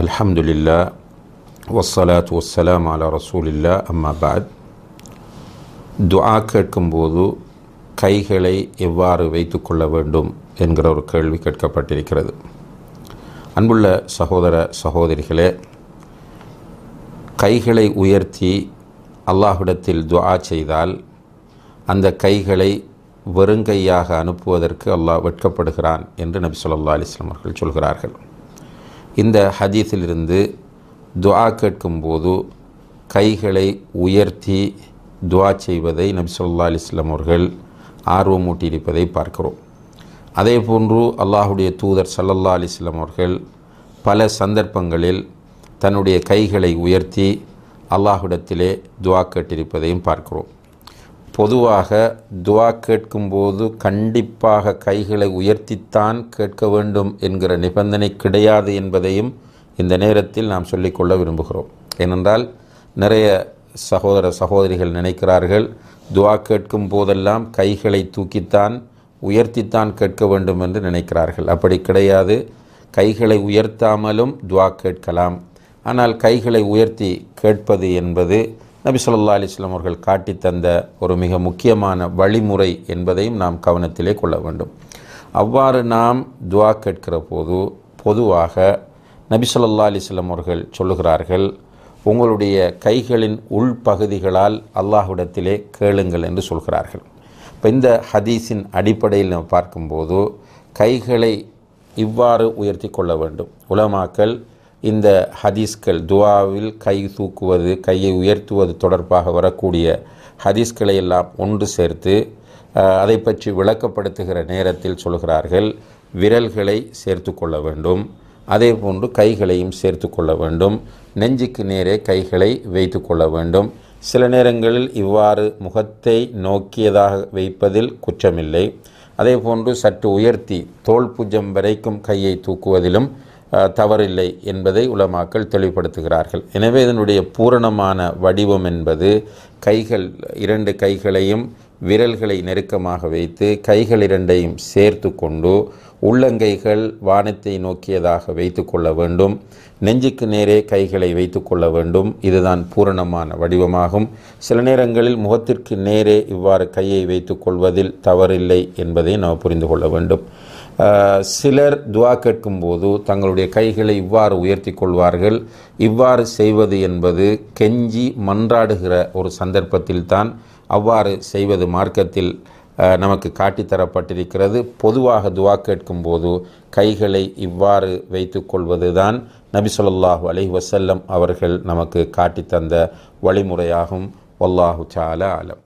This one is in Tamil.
அல்ஹம்துலில்லா வசலாத் வசலாம் அலா ரசூலில்லா அம்மா பாத் துஆ கேட்கும்போது கைகளை எவ்வாறு வைத்து கொள்ள வேண்டும் என்கிற ஒரு கேள்வி கேட்கப்பட்டிருக்கிறது அன்புள்ள சகோதர சகோதரிகளே கைகளை உயர்த்தி அல்லாஹ்விடத்தில் துஆ செய்தால் அந்த கைகளை வெறுங்கையாக அனுப்புவதற்கு அல்லாஹ் வெட்கப்படுகிறான் என்று நபி சொல்லா அலிஸ்லாம் சொல்கிறார்கள் இந்த ஹதீஸிலிருந்து துவா கேட்கும்போது கைகளை உயர்த்தி துவா செய்வதை நபி சொல்லா அலிஸ்லாம் அவர்கள் ஆர்வமூட்டியிருப்பதை பார்க்கிறோம் அதே போன்று அல்லாஹுடைய தூதர் சல்லல்லா அலிஸ்லாம் அவர்கள் பல சந்தர்ப்பங்களில் தன்னுடைய கைகளை உயர்த்தி அல்லாஹுடத்திலே துவா கேட்டிருப்பதையும் பார்க்கிறோம் பொதுவாக துவா கேட்கும்போது கண்டிப்பாக கைகளை உயர்த்தித்தான் கேட்க வேண்டும் என்கிற நிபந்தனை கிடையாது என்பதையும் இந்த நேரத்தில் நாம் சொல்லிக்கொள்ள விரும்புகிறோம் ஏனென்றால் நிறைய சகோதர சகோதரிகள் நினைக்கிறார்கள் துவா கேட்கும் போதெல்லாம் கைகளை தூக்கித்தான் உயர்த்தித்தான் கேட்க வேண்டும் என்று நினைக்கிறார்கள் அப்படி கிடையாது கைகளை உயர்த்தாமலும் துவா கேட்கலாம் ஆனால் கைகளை உயர்த்தி கேட்பது என்பது நபி சொல்லா அலிஸ்லாம் அவர்கள் காட்டி தந்த ஒரு மிக முக்கியமான வழிமுறை என்பதையும் நாம் கவனத்திலே கொள்ள வேண்டும் அவ்வாறு நாம் துவா கேட்கிற போது பொதுவாக நபி சொல்லா அலிஸ்லாம் அவர்கள் சொல்லுகிறார்கள் உங்களுடைய கைகளின் உள்பகுதிகளால் அல்லாஹ்விடத்திலே கேளுங்கள் என்று சொல்கிறார்கள் இப்போ இந்த ஹதீஸின் அடிப்படையில் நாம் பார்க்கும்போது கைகளை இவ்வாறு உயர்த்தி கொள்ள வேண்டும் உலமாக்கல் இந்த ஹதீஸ்கள் துவாவில் கை தூக்குவது கையை உயர்த்துவது தொடர்பாக வரக்கூடிய ஹதீஸ்களை எல்லாம் ஒன்று சேர்த்து அதை பற்றி விளக்கப்படுத்துகிற நேரத்தில் சொல்கிறார்கள் விரல்களை சேர்த்து கொள்ள வேண்டும் அதே போன்று கைகளையும் சேர்த்து கொள்ள வேண்டும் நெஞ்சுக்கு நேரே கைகளை வைத்து கொள்ள வேண்டும் சில நேரங்களில் இவ்வாறு முகத்தை நோக்கியதாக வைப்பதில் குற்றமில்லை அதே போன்று சற்று உயர்த்தி தோல் பூஜம் வரைக்கும் கையை தூக்குவதிலும் தவறில்லை என்பதை உலமாக்கள் தெளிவுபடுத்துகிறார்கள் எனவே இதனுடைய பூரணமான வடிவம் என்பது கைகள் இரண்டு கைகளையும் விரல்களை நெருக்கமாக வைத்து கைகள் இரண்டையும் சேர்த்து கொண்டு உள்ளங்கைகள் வானத்தை நோக்கியதாக வைத்து கொள்ள வேண்டும் நெஞ்சுக்கு நேரே கைகளை வைத்து கொள்ள வேண்டும் இதுதான் பூரணமான வடிவமாகும் சில நேரங்களில் முகத்திற்கு நேரே இவ்வாறு கையை வைத்து கொள்வதில் தவறில்லை என்பதை நாம் புரிந்து கொள்ள வேண்டும் சிலர் துவா கேட்கும் போது தங்களுடைய கைகளை இவ்வாறு உயர்த்தி கொள்வார்கள் இவ்வாறு செய்வது என்பது கெஞ்சி மன்றாடுகிற ஒரு சந்தர்ப்பத்தில் தான் அவ்வாறு செய்வது மார்க்கத்தில் நமக்கு காட்டித்தரப்பட்டிருக்கிறது பொதுவாக துவா கேட்கும் போது கைகளை இவ்வாறு வைத்து கொள்வது தான் நபி சொல்லாஹு அலி வசல்லம் அவர்கள் நமக்கு காட்டித்தந்த வழிமுறையாகும் வல்லாஹு சால ஆலம்